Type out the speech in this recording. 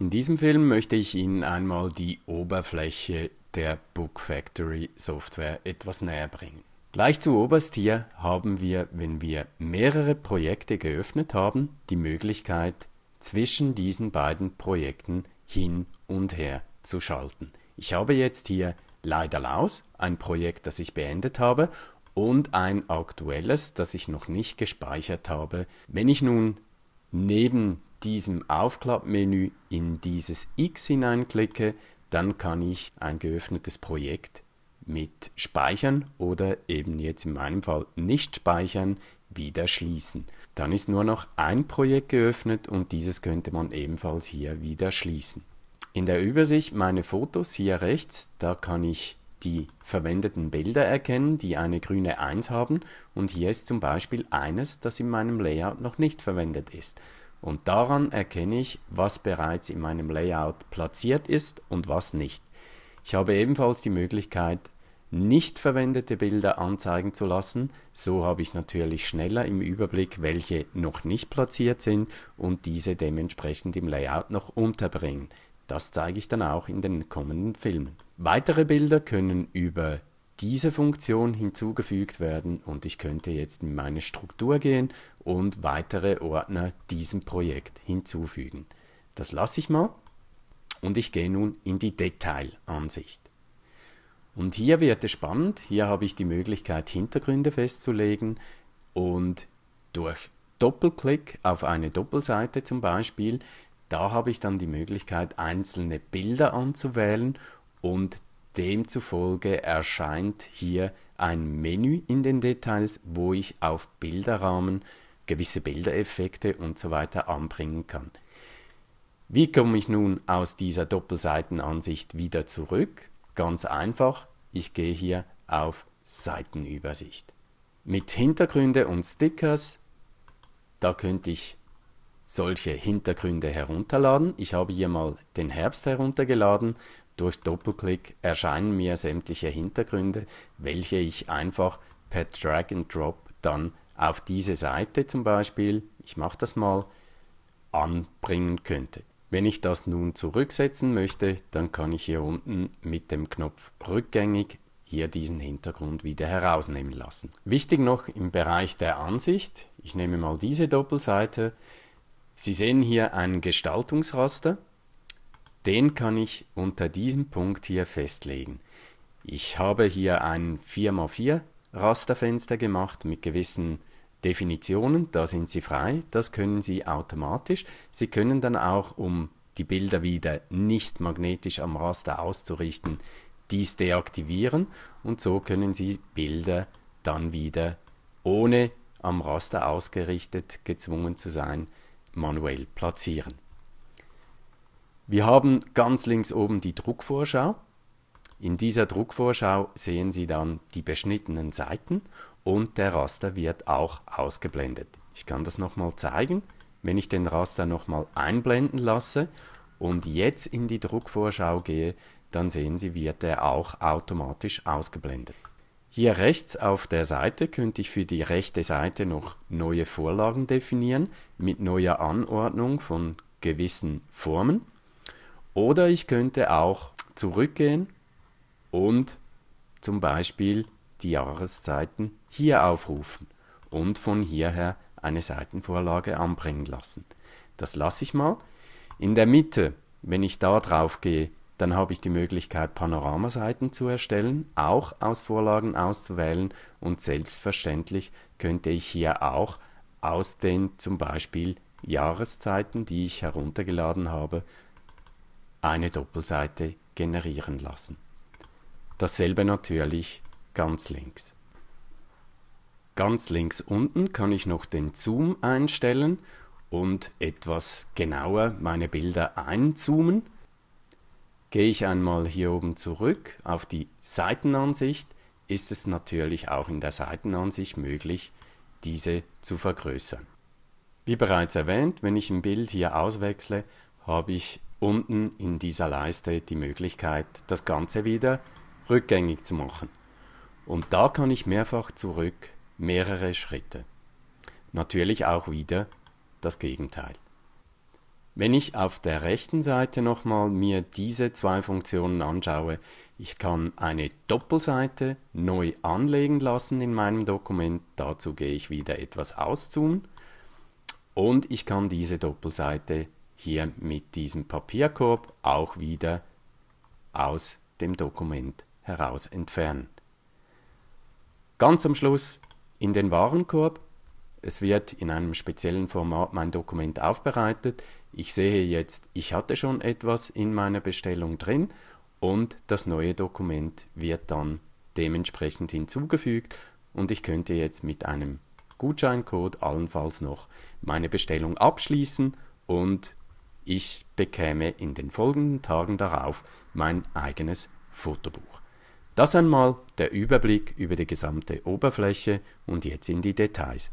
In diesem Film möchte ich Ihnen einmal die Oberfläche der Book Factory Software etwas näher bringen. Gleich zu oberst hier haben wir, wenn wir mehrere Projekte geöffnet haben, die Möglichkeit, zwischen diesen beiden Projekten hin und her zu schalten. Ich habe jetzt hier leider laus ein Projekt, das ich beendet habe, und ein aktuelles, das ich noch nicht gespeichert habe. Wenn ich nun neben diesem Aufklappmenü in dieses X hineinklicke, dann kann ich ein geöffnetes Projekt mit Speichern oder eben jetzt in meinem Fall nicht speichern wieder schließen. Dann ist nur noch ein Projekt geöffnet und dieses könnte man ebenfalls hier wieder schließen. In der Übersicht meine Fotos hier rechts, da kann ich die verwendeten Bilder erkennen, die eine grüne 1 haben und hier ist zum Beispiel eines, das in meinem Layout noch nicht verwendet ist und daran erkenne ich, was bereits in meinem Layout platziert ist und was nicht. Ich habe ebenfalls die Möglichkeit, nicht verwendete Bilder anzeigen zu lassen. So habe ich natürlich schneller im Überblick, welche noch nicht platziert sind und diese dementsprechend im Layout noch unterbringen. Das zeige ich dann auch in den kommenden Filmen. Weitere Bilder können über diese Funktion hinzugefügt werden und ich könnte jetzt in meine Struktur gehen und weitere Ordner diesem Projekt hinzufügen. Das lasse ich mal und ich gehe nun in die Detailansicht. Und hier wird es spannend, hier habe ich die Möglichkeit Hintergründe festzulegen und durch Doppelklick auf eine Doppelseite zum Beispiel, da habe ich dann die Möglichkeit einzelne Bilder anzuwählen und Demzufolge erscheint hier ein Menü in den Details, wo ich auf Bilderrahmen gewisse Bildereffekte und so weiter anbringen kann. Wie komme ich nun aus dieser Doppelseitenansicht wieder zurück? Ganz einfach, ich gehe hier auf Seitenübersicht. Mit Hintergründe und Stickers, da könnte ich solche Hintergründe herunterladen. Ich habe hier mal den Herbst heruntergeladen durch Doppelklick erscheinen mir sämtliche Hintergründe, welche ich einfach per Drag and Drop dann auf diese Seite zum Beispiel, ich mache das mal, anbringen könnte. Wenn ich das nun zurücksetzen möchte, dann kann ich hier unten mit dem Knopf rückgängig hier diesen Hintergrund wieder herausnehmen lassen. Wichtig noch im Bereich der Ansicht, ich nehme mal diese Doppelseite, Sie sehen hier einen Gestaltungsraster, den kann ich unter diesem Punkt hier festlegen. Ich habe hier ein 4x4 Rasterfenster gemacht mit gewissen Definitionen, da sind Sie frei, das können Sie automatisch. Sie können dann auch, um die Bilder wieder nicht magnetisch am Raster auszurichten, dies deaktivieren und so können Sie Bilder dann wieder ohne am Raster ausgerichtet gezwungen zu sein, manuell platzieren. Wir haben ganz links oben die Druckvorschau. In dieser Druckvorschau sehen Sie dann die beschnittenen Seiten und der Raster wird auch ausgeblendet. Ich kann das nochmal zeigen, wenn ich den Raster nochmal einblenden lasse und jetzt in die Druckvorschau gehe, dann sehen Sie, wird er auch automatisch ausgeblendet. Hier rechts auf der Seite könnte ich für die rechte Seite noch neue Vorlagen definieren mit neuer Anordnung von gewissen Formen. Oder ich könnte auch zurückgehen und zum Beispiel die Jahreszeiten hier aufrufen und von hierher eine Seitenvorlage anbringen lassen. Das lasse ich mal. In der Mitte, wenn ich da drauf gehe, dann habe ich die Möglichkeit, Panoramaseiten zu erstellen, auch aus Vorlagen auszuwählen und selbstverständlich könnte ich hier auch aus den zum Beispiel Jahreszeiten, die ich heruntergeladen habe, eine Doppelseite generieren lassen. Dasselbe natürlich ganz links. Ganz links unten kann ich noch den Zoom einstellen und etwas genauer meine Bilder einzoomen. Gehe ich einmal hier oben zurück auf die Seitenansicht, ist es natürlich auch in der Seitenansicht möglich, diese zu vergrößern. Wie bereits erwähnt, wenn ich ein Bild hier auswechsle, habe ich unten in dieser Leiste die Möglichkeit, das Ganze wieder rückgängig zu machen. Und da kann ich mehrfach zurück, mehrere Schritte. Natürlich auch wieder das Gegenteil. Wenn ich auf der rechten Seite nochmal mir diese zwei Funktionen anschaue, ich kann eine Doppelseite neu anlegen lassen in meinem Dokument, dazu gehe ich wieder etwas auszoomen und ich kann diese Doppelseite hier mit diesem Papierkorb auch wieder aus dem Dokument heraus entfernen. Ganz am Schluss in den Warenkorb. Es wird in einem speziellen Format mein Dokument aufbereitet. Ich sehe jetzt, ich hatte schon etwas in meiner Bestellung drin und das neue Dokument wird dann dementsprechend hinzugefügt und ich könnte jetzt mit einem Gutscheincode allenfalls noch meine Bestellung abschließen und ich bekäme in den folgenden Tagen darauf mein eigenes Fotobuch. Das einmal der Überblick über die gesamte Oberfläche und jetzt in die Details.